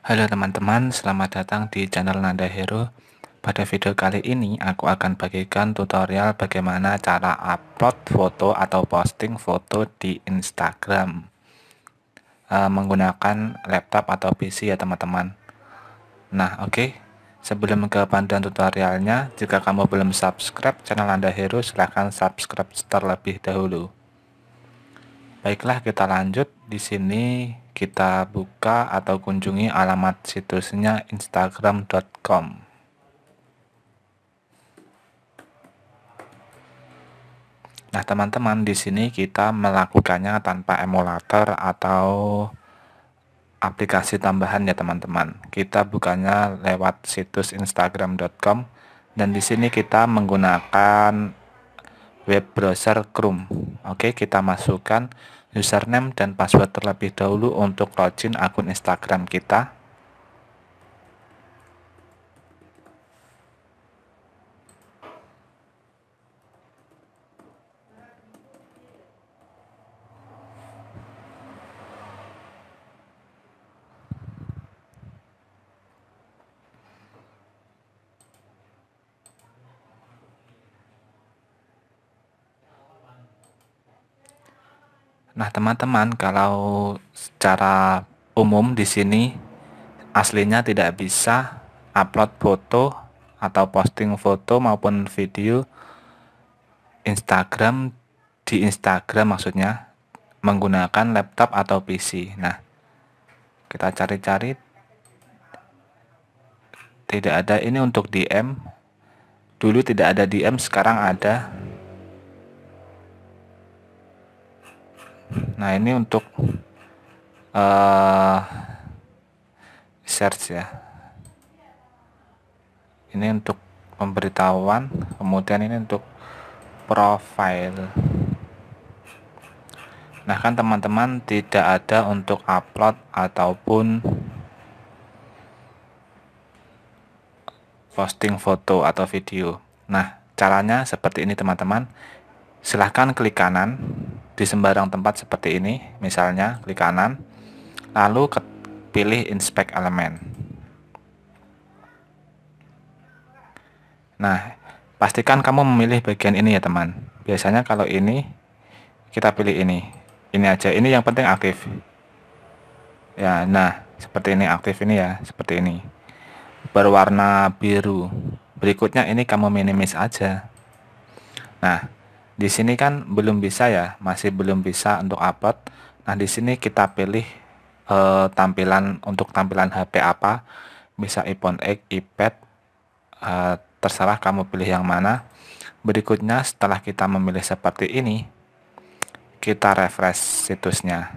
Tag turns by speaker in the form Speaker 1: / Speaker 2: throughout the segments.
Speaker 1: Halo teman-teman, selamat datang di channel Nanda Hero. Pada video kali ini, aku akan bagikan tutorial bagaimana cara upload foto atau posting foto di Instagram e, menggunakan laptop atau PC ya teman-teman. Nah, oke. Okay. Sebelum ke panduan tutorialnya, jika kamu belum subscribe channel Nanda Hero, silahkan subscribe terlebih dahulu. Baiklah, kita lanjut. Di sini kita buka atau kunjungi alamat situsnya instagram.com. Nah, teman-teman, di sini kita melakukannya tanpa emulator atau aplikasi tambahan ya, teman-teman. Kita bukanya lewat situs instagram.com dan di sini kita menggunakan web browser Chrome. Oke, kita masukkan username dan password terlebih dahulu untuk login akun Instagram kita. Nah, teman-teman, kalau secara umum di sini aslinya tidak bisa upload foto atau posting foto maupun video Instagram di Instagram maksudnya menggunakan laptop atau PC. Nah, kita cari-cari tidak ada ini untuk DM. Dulu tidak ada DM, sekarang ada. Nah, ini untuk uh, eh, search ya. Ini untuk pemberitahuan, kemudian ini untuk profile. Nah, kan teman-teman tidak ada untuk upload ataupun posting foto atau video. Nah, caranya seperti ini teman-teman. Silahkan klik kanan di sembarang tempat seperti ini, misalnya klik kanan, lalu pilih inspect element Nah, pastikan kamu memilih bagian ini ya teman. Biasanya kalau ini, kita pilih ini. Ini aja, ini yang penting aktif. Ya, nah, seperti ini aktif ini ya, seperti ini. Berwarna biru. Berikutnya ini kamu minimis aja. Nah, di sini kan belum bisa ya, masih belum bisa untuk upload. Nah, di sini kita pilih e, tampilan untuk tampilan HP apa. Bisa iPhone X, iPad, e, terserah kamu pilih yang mana. Berikutnya setelah kita memilih seperti ini, kita refresh situsnya.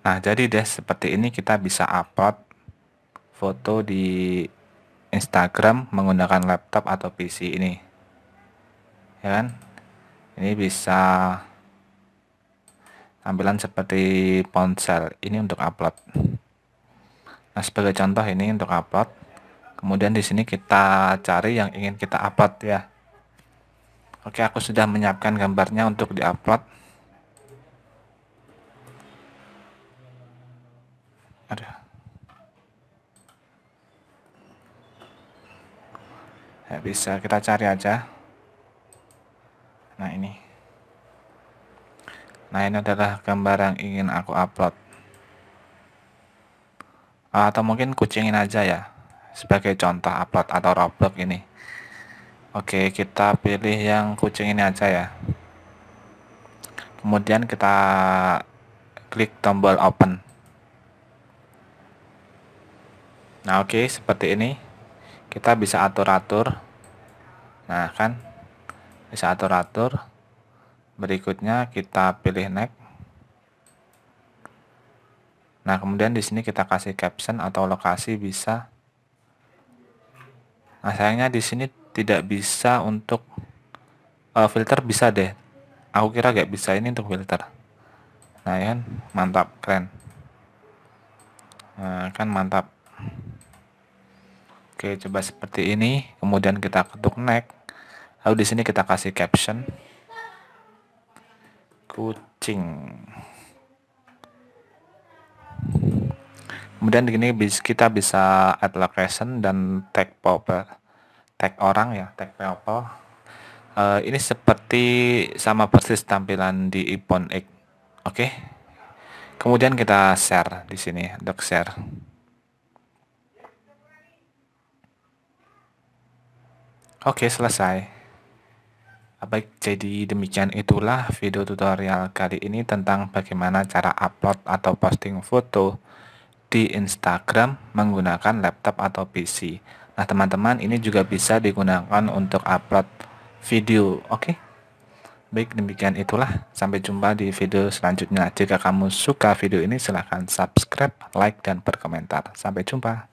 Speaker 1: Nah, jadi deh seperti ini kita bisa upload foto di Instagram menggunakan laptop atau PC ini ya kan ini bisa tampilan seperti ponsel ini untuk upload nah sebagai contoh ini untuk upload kemudian di sini kita cari yang ingin kita upload ya oke aku sudah menyiapkan gambarnya untuk diupload ya bisa kita cari aja nah ini nah ini adalah gambar yang ingin aku upload atau mungkin kucingin aja ya sebagai contoh upload atau roblox ini oke kita pilih yang kucing ini aja ya kemudian kita klik tombol open nah oke seperti ini kita bisa atur-atur nah kan bisa atur-atur berikutnya kita pilih next nah kemudian di sini kita kasih caption atau lokasi bisa nah sayangnya di sini tidak bisa untuk uh, filter bisa deh aku kira gak bisa ini untuk filter nah ya kan mantap keren nah, kan mantap Oke, coba seperti ini. Kemudian kita ketuk next. Lalu di sini kita kasih caption. Kucing. Kemudian di sini kita bisa add location dan tag people. Tag orang ya, tag people. Uh, ini seperti sama persis tampilan di iPhone X. Oke. Okay? Kemudian kita share di sini, untuk share. Oke, selesai. Baik, jadi demikian itulah video tutorial kali ini tentang bagaimana cara upload atau posting foto di Instagram menggunakan laptop atau PC. Nah, teman-teman, ini juga bisa digunakan untuk upload video, oke? Okay? Baik, demikian itulah. Sampai jumpa di video selanjutnya. Jika kamu suka video ini, silahkan subscribe, like, dan berkomentar. Sampai jumpa.